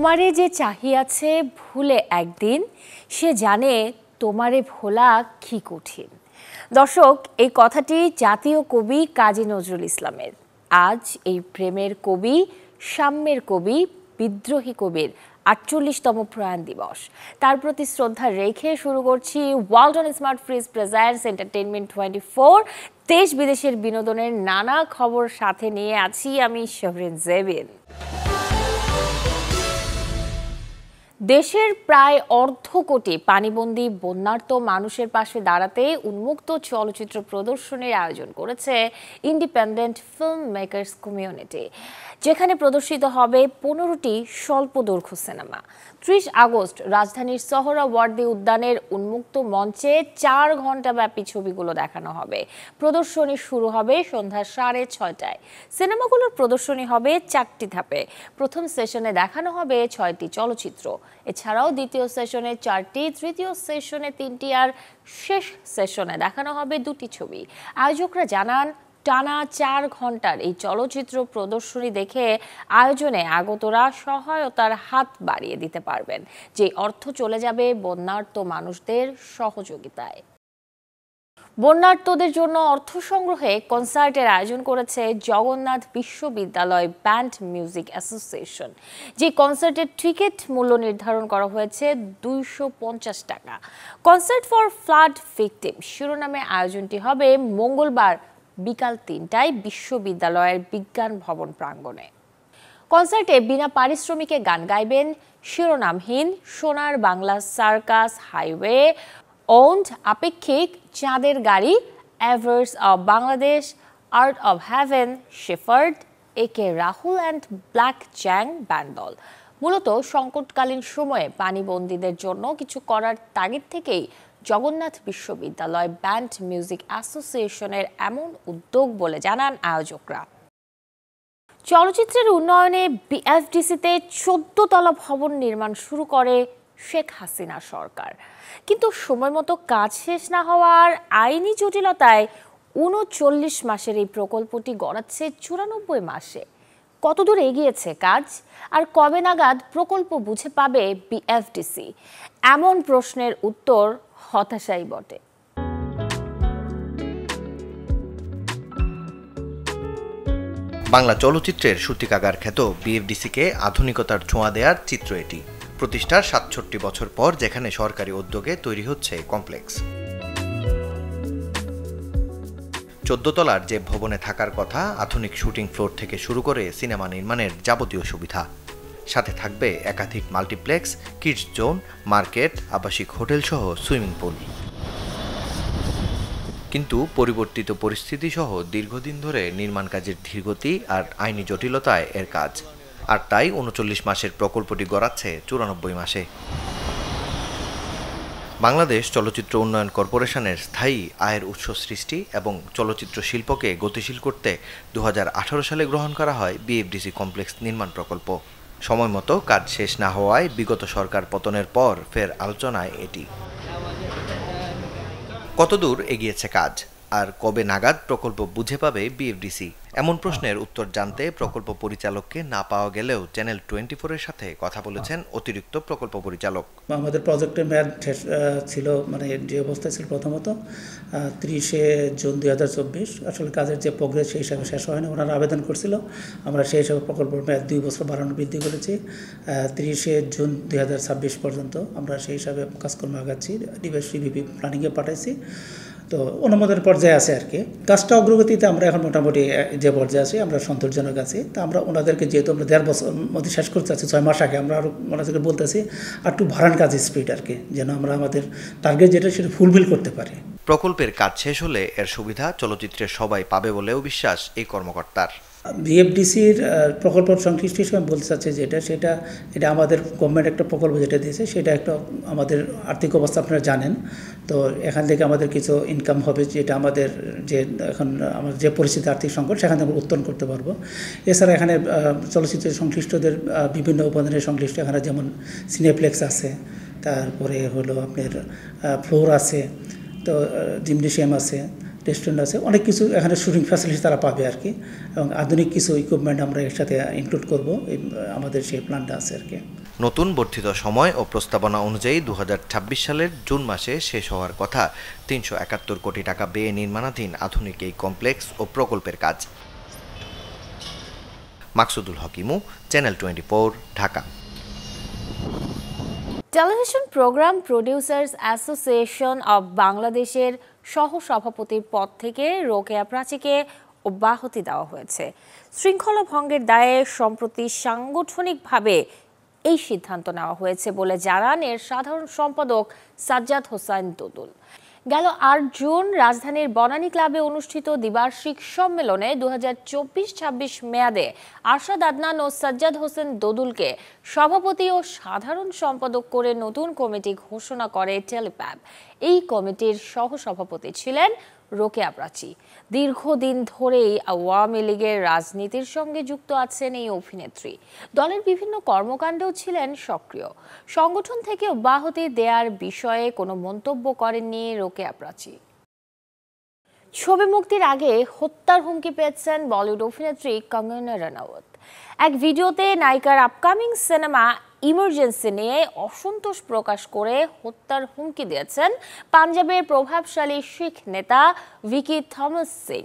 তোমারে যে চাহিয়াছে ভুলে একদিন সে জানে তোমারে ভোলা কি কঠিন দর্শক এই কথাটি জাতীয় কবি কাজী নজরুল ইসলামের আজ এই প্রেমের কবি সাম্যের কবি বিদ্রোহী কবির আটচল্লিশতম প্রয়াণ দিবস তার প্রতি শ্রদ্ধা রেখে শুরু করছি on smart fridge pleasures entertainment twenty four দেশ বিদেশের বিনোদনের নানা খবর সাথে নিয়ে আছি আমি শহরিন জেবিন দেশের প্রায় অর্ধ কোটি পানিবন্দী বন্যার্ত মানুষের পাশে দাঁড়াতে উন্মুক্ত চলচ্চিত্র প্রদর্শনীর আয়োজন করেছে ইন্ডিপেন্ডেন্ট ফিল্ম মেকার্স কমিউনিটি যেখানে প্রদর্শিত হবে পনেরোটি স্বল্পদৈর্ঘ্য সিনেমা ত্রিশ আগস্ট রাজধানীর সহরা সোহরাওয়ার্দী উদ্যানের উন্মুক্ত মঞ্চে চার ঘন্টাব্যাপী ছবিগুলো দেখানো হবে প্রদর্শনী শুরু হবে সন্ধ্যা সাড়ে ছয়টায় সিনেমাগুলোর প্রদর্শনী হবে চারটি ধাপে প্রথম সেশনে দেখানো হবে ছয়টি চলচ্চিত্র এছাড়াও দ্বিতীয় সেশনে চারটি তৃতীয় সেশনে তিনটি আর শেষ সেশনে দেখানো হবে দুটি ছবি আয়োজকরা জানান টানা চার ঘন্টার এই চলচ্চিত্র প্রদর্শনী দেখে আয়োজনে আগতরা সহায়তার হাত বাড়িয়ে দিতে পারবেন যে অর্থ চলে যাবে বন্যার্ত মানুষদের সহযোগিতায় বন্যার্তদের জন্য অর্থ সংগ্রহে কনসার্টের আয়োজন করেছে জগন্নাথ বিশ্ববিদ্যালয় ব্যান্ড মিউজিক অ্যাসোসিয়েশন যে কনসার্টের টিকিট মূল্য নির্ধারণ করা হয়েছে দুইশো টাকা কনসার্ট ফর ফ্লাড ফিক্টিম শিরোনামে আয়োজনটি হবে মঙ্গলবার বিকাল তিনটায় বিশ্ববিদ্যালয়ের বিজ্ঞান ভবন প্রাঙ্গণে কনসার্টে বিনা পারিশ্রমিকে গান গাইবেন শিরোনামহীন সোনার বাংলা সার্কাস হাইওয়ে ওন্ড আপেক্ষিক চাঁদের গাড়ি অ্যাভার্স of Bangladesh art of heaven shepherd A K Rahul and black চ্যাং ব্যান্ডল মূলত সংকটকালীন সময়ে পানিবন্দীদের জন্য কিছু করার তাগিদ থেকেই জগন্নাথ বিশ্ববিদ্যালয় ব্যান্ড মিউজিক অ্যাসোসিয়েশনের এমন উদ্যোগ বলে জানান আয়োজকরা চলচ্চিত্রের উন্নয়নে বিএফডিসিতে তলা ভবন নির্মাণ শুরু করে শেখ হাসিনা সরকার কিন্তু সময় মতো কাজ শেষ না হওয়ার আইনি জটিলতায় উনচল্লিশ মাসের এই প্রকল্পটি গড়াচ্ছে চুরানব্বই মাসে কতদূর এগিয়েছে কাজ আর কবে নাগাদ প্রকল্প বুঝে পাবে বিএফডিসি এমন প্রশ্নের উত্তর হতাশাই বটে বাংলা চলচ্চিত্রের সূতিকাগার খ্যাত বিএফডিসিকে আধুনিকতার ছোঁয়া দেয়ার চিত্র এটি প্রতিষ্ঠার সাতষট্টি বছর পর যেখানে সরকারি উদ্যোগে তৈরি হচ্ছে কমপ্লেক্স চোদ্দতলার যে ভবনে থাকার কথা আধুনিক শুটিং ফ্লোর থেকে শুরু করে সিনেমা নির্মাণের যাবতীয় সুবিধা সাথে থাকবে একাধিক মাল্টিপ্লেক্স কিডস জোন মার্কেট আবাসিক হোটেল সহ সুইমিং পুল কিন্তু পরিবর্তিত পরিস্থিতি সহ দীর্ঘদিন ধরে নির্মাণ কাজের ধীরগতি আর আইনি জটিলতায় এর কাজ আর তাই উনচল্লিশ মাসের প্রকল্পটি গড়াচ্ছে চুরানব্বই মাসে বাংলাদেশ চলচ্চিত্র উন্নয়ন কর্পোরেশনের স্থায়ী আয়ের উৎস সৃষ্টি এবং চলচ্চিত্র শিল্পকে গতিশীল করতে দু সালে গ্রহণ করা হয় বিএফডিসি কমপ্লেক্স নির্মাণ প্রকল্প সময় মতো কাজ শেষ না হওয়ায় বিগত সরকার পতনের পর ফের আলোচনায় এটি কতদূর এগিয়েছে কাজ আর কবে নাগাদ প্রকল্প বুঝে পাবে বিএফডিসি এমন প্রশ্নের উত্তর জানতে প্রকল্প পরিচালককে না পাওয়া গেলেও চ্যানেল টোয়েন্টি ফোরের সাথে কথা বলেছেন অতিরিক্ত প্রকল্প পরিচালক আমাদের প্রজেক্টের মেয়াদ ছিল মানে যে অবস্থায় ছিল প্রথমত তিরিশে জুন দুই হাজার চব্বিশ আসলে কাজের যে প্রোগ্রেস সেই হিসাবে শেষ হয়নি ওনারা আবেদন করছিল আমরা সেই হিসাবে প্রকল্পের মেয়াদ দুই বছর বাড়ানো বৃদ্ধি করেছি তিরিশে জুন দুই হাজার ছাব্বিশ পর্যন্ত আমরা সেই হিসাবে কাজকর্ম আগাচ্ছি ডিভাইস সিভিপি প্ল্যানিংয়ে পাঠাইছি তো অনুমোদন পর্যায়ে আছে আর কি কাজটা অগ্রগতিতে আমরা এখন মোটামুটি যে পর্যায়ে আছি আমরা সন্তোষজনক আছি তা আমরা ওনাদেরকে যেহেতু আমরা দেড় বছর মধ্যে শেষ করতে আছি ছয় মাস আগে আমরা আরও ওনাদেরকে বলতেছি আর একটু ভাড়ান কাজ স্পিড আর কি যেন আমরা আমাদের টার্গেট যেটা সেটা ফুলফিল করতে পারি প্রকল্পের কাজ শেষ হলে এর সুবিধা চলচ্চিত্রের সবাই পাবে বলেও বিশ্বাস এই কর্মকর্তার ভিএফডিসির প্রকল্প সংশ্লিষ্ট হিসেবে বলতে চাচ্ছে যেটা সেটা এটা আমাদের গভর্নমেন্ট একটা প্রকল্প যেটা দিয়েছে সেটা একটা আমাদের আর্থিক অবস্থা আপনারা জানেন তো এখান থেকে আমাদের কিছু ইনকাম হবে যেটা আমাদের যে এখন আমার যে পরিস্থিতি আর্থিক সংকট সেখান থেকে আমরা উত্তোলন করতে পারবো এছাড়া এখানে চলচ্চিত্রের সংশ্লিষ্টদের বিভিন্ন উপাদানের সংশ্লিষ্ট এখানে যেমন সিনেপ্লেক্স আছে তারপরে হলো আপনার ফ্লোর আছে তো জিমনেশিয়াম আছে রেস্টুরেন্ট আছে অনেক কিছু এখানে শুটিং ফ্যাসিলিটি তারা পাবে আর কি এবং আধুনিক কিছু ইকুইপমেন্ট আমরা এর সাথে ইনক্লুড করব আমাদের সেই প্ল্যানটা আছে আর কি নতুন বর্ধিত সময় ও প্রস্তাবনা অনুযায়ী দু সালের জুন মাসে শেষ হওয়ার কথা তিনশো একাত্তর কোটি টাকা ব্যয়ে নির্মাণাধীন আধুনিক এই কমপ্লেক্স ও প্রকল্পের কাজ মাকসুদুল হকিমু channel twenty four Dhaka television program producers association of বাংলাদেশের সহ সভাপতির পদ থেকে রোকেয়া প্রাচীকে অব্যাহতি দেওয়া হয়েছে শৃঙ্খলা ভঙ্গের দায়ে সম্প্রতি সাংগঠনিকভাবে এই সিদ্ধান্ত নেওয়া হয়েছে বলে জানান এর সাধারণ সম্পাদক সাজ্জাদ হোসাইন দুদুল গেল আট জুন রাজধানীর বনানী ক্লাবে অনুষ্ঠিত দ্বিবার্ষিক সম্মেলনে দু হাজার মেয়াদে আরশাদ আদনান ও সাজ্জাদ হোসেন দোদুলকে সভাপতি ও সাধারণ সম্পাদক করে নতুন কমিটি ঘোষণা করে টেলিপ্যাব এই কমিটির সহসভাপতি ছিলেন রোকেয়া প্রাচী দীর্ঘদিন ধরেই আওয়ামী লীগের রাজনীতির সঙ্গে যুক্ত আছেন এই অভিনেত্রী দলের বিভিন্ন কর্মকাণ্ডেও ছিলেন সক্রিয় সংগঠন থেকে অব্যাহতি দেয়ার বিষয়ে কোনো মন্তব্য করেননি রোকেয়া প্রাচী ছবি মুক্তির আগে হত্যার হুমকি পেয়েছেন বলিউড অভিনেত্রী কঙ্গনা রানাওয়াত এক ভিডিওতে নায়িকার আপকামিং সিনেমা ইমার্জেন্সি নিয়ে অসন্তোষ প্রকাশ করে হত্যার হুমকি দিয়েছেন পাঞ্জাবের প্রভাবশালী শিখ নেতা ভিকি থমাস সিং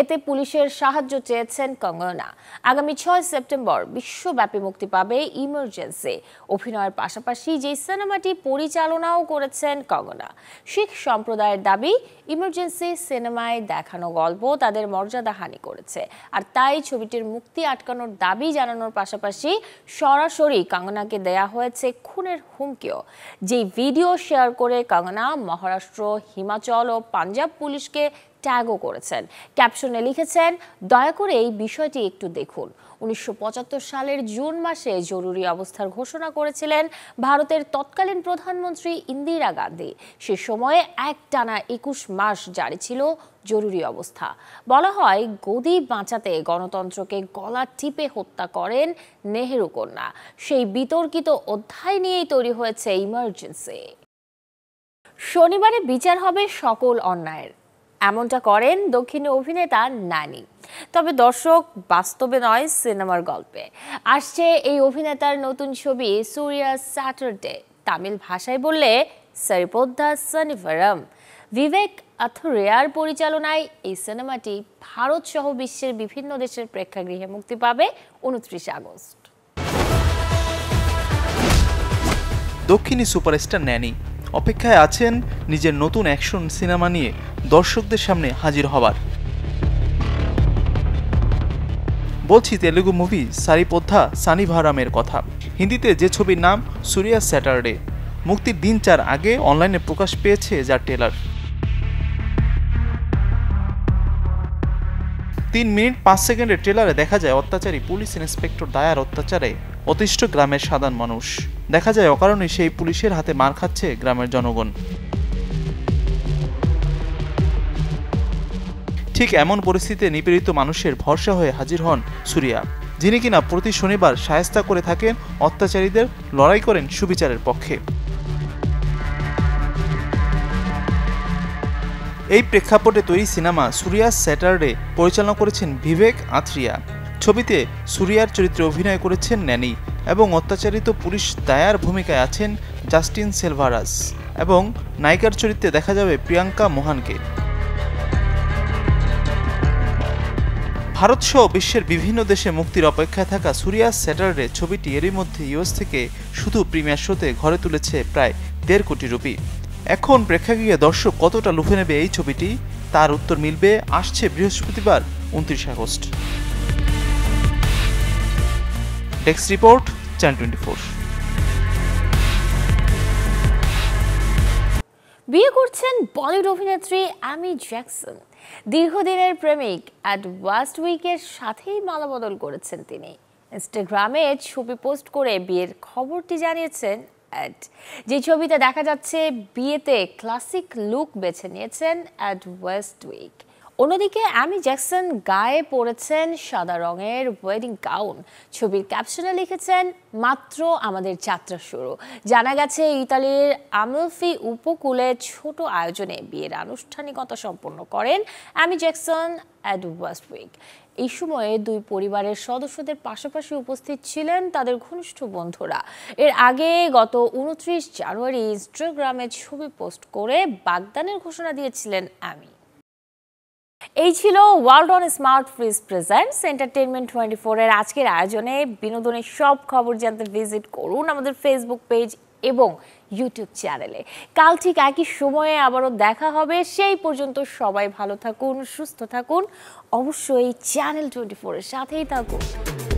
এতে পুলিশের সাহায্য চেয়েছেন কঙ্গনা আগামী ছয় সেপ্টেম্বর বিশ্বব্যাপী মুক্তি পাবে ইমার্জেন্সি অভিনয়ের পাশাপাশি যে সিনেমাটি পরিচালনাও করেছেন কঙ্গনা শিখ সম্প্রদায়ের দাবি ইমার্জেন্সি সিনেমায় দেখানো গল্প তাদের মর্যাদা হানি করেছে আর তাই ছবিটির মুক্তি আটকানোর দাবি জানানোর পাশাপাশি সরাসরি কাঙ্গনাকে দেয়া হয়েছে খুনের হুমকিও যেই ভিডিও শেয়ার করে কাঙ্গনা মহারাষ্ট্র হিমাচল ও পাঞ্জাব পুলিশকে ট্যাগও করেছেন ক্যাপশনে লিখেছেন দয়া করে এই বিষয়টি একটু দেখুন উনিশশো সালের জুন মাসে জরুরি অবস্থার ঘোষণা করেছিলেন ভারতের তৎকালীন প্রধানমন্ত্রী ইন্দিরা গান্ধী সে সময়ে এক টানা একুশ মাস জারি ছিল জরুরি অবস্থা বলা হয় গদি বাঁচাতে গণতন্ত্রকে গলা টিপে হত্যা করেন নেহেরু কন্যা সেই বিতর্কিত অধ্যায় নিয়েই তৈরি হয়েছে ইমার্জেন্সি শনিবারে বিচার হবে সকল অন্যায়ের এমনটা করেন দক্ষিণী অভিনেতা নানি তবে দর্শক বাস্তবে নয় সিনেমার গল্পে আসছে এই অভিনেতার নতুন ছবি সুরিয়া স্যাটারডে তামিল ভাষায় বললে সরিপোদ্দা সনিভারম বিবেক আথুরিয়ার পরিচালনায় এই সিনেমাটি ভারত সহ বিশ্বের বিভিন্ন দেশের প্রেক্ষাগৃহে মুক্তি পাবে উনত্রিশে আগস্ট দক্ষিণী সুপারস্টার ন্যানি অপেক্ষায় আছেন নিজের নতুন অ্যাকশন সিনেমা নিয়ে দর্শকদের সামনে হাজির হবার বলছি তেলেগু মুভি সারিপোদ্ধা সানিভারামের কথা হিন্দিতে যে ছবির নাম সুরিয়া স্যাটারডে মুক্তির দিন চার আগে অনলাইনে প্রকাশ পেয়েছে যার টেলার তিন মিনিট পাঁচ সেকেন্ডের ট্রেলারে দেখা যায় অত্যাচারী পুলিশ ইন্সপেক্টর দায়ার অত্যাচারে অতিষ্ঠ গ্রামের সাধারণ মানুষ দেখা যায় অকারণে সেই পুলিশের হাতে মার খাচ্ছে গ্রামের জনগণ ঠিক এমন পরিস্থিতিতে নিপীড়িত মানুষের ভরসা হয়ে হাজির হন সুরিয়া যিনি কিনা প্রতি শনিবার সায়স্তা করে থাকেন অত্যাচারীদের লড়াই করেন সুবিচারের পক্ষে এই প্রেক্ষাপটে তৈরি সিনেমা সুরিয়া স্যাটারডে পরিচালনা করেছেন বিবেক আথরিয়া ছবিতে সুরিয়ার চরিত্রে অভিনয় করেছেন ন্যানি এবং অত্যাচারিত পুলিশ দায়ার ভূমিকায় আছেন জাস্টিন সেলভারাস এবং নায়িকার চরিত্রে দেখা যাবে প্রিয়াঙ্কা মোহানকে ভারতসহ বিশ্বের বিভিন্ন দেশে মুক্তির অপেক্ষায় থাকা সুরিয়া স্যাটারডে ছবিটি এরই মধ্যে ইউএস থেকে শুধু প্রিমিয়ার শোতে ঘরে তুলেছে প্রায় দেড় কোটি রুপি এখন প্রেক্ষাগৃহে দর্শক কতটা লুফে নেবে এই ছবিটি তার উত্তর মিলবে আসছে বৃহস্পতিবার উনত্রিশ August desk report channel twenty four বিয়ে করছেন বলিউড অভিনেত্রী অ্যামি জ্যাকসন দীর্ঘদিনের প্রেমিক অ্যাট ওয়াস্ট উইকের সাথেই মালাবদল করেছেন তিনি ইনস্টাগ্রামে ছবি পোস্ট করে বিয়ের খবরটি জানিয়েছেন অ্যাড যে ছবিতে দেখা যাচ্ছে বিয়েতে ক্লাসিক লুক বেছে নিয়েছেন অ্যাট ওয়েস্ট উইক অন্যদিকে অ্যামি জ্যাকসন গায়ে পরেছেন সাদা রঙের ওয়েডিং গাউন ছবির ক্যাপশনে লিখেছেন মাত্র আমাদের যাত্রা শুরু জানা গেছে ইতালির আমলফি উপকূলে ছোট আয়োজনে বিয়ের আনুষ্ঠানিকতা সম্পন্ন করেন Amy Jackson Ed Westwick এই সময়ে দুই পরিবারের সদস্যদের পাশাপাশি উপস্থিত ছিলেন তাদের ঘনিষ্ঠ বন্ধুরা এর আগে গত উনত্রিশ জানুয়ারি ইনস্টাগ্রামে ছবি পোস্ট করে বাগদানের ঘোষণা দিয়েছিলেন আমি এই ছিল world on smart fridge presents entertainment twenty ফোরের আজকের আয়োজনে বিনোদনের সব খবর জানতে ভিজিট করুন আমাদের ফেসবুক পেজ এবং ইউটিউব চ্যানেলে কাল ঠিক একই সময়ে আবারও দেখা হবে সেই পর্যন্ত সবাই ভালো থাকুন সুস্থ থাকুন অবশ্যই চ্যানেল টোয়েন্টি ফোরের সাথেই থাকুন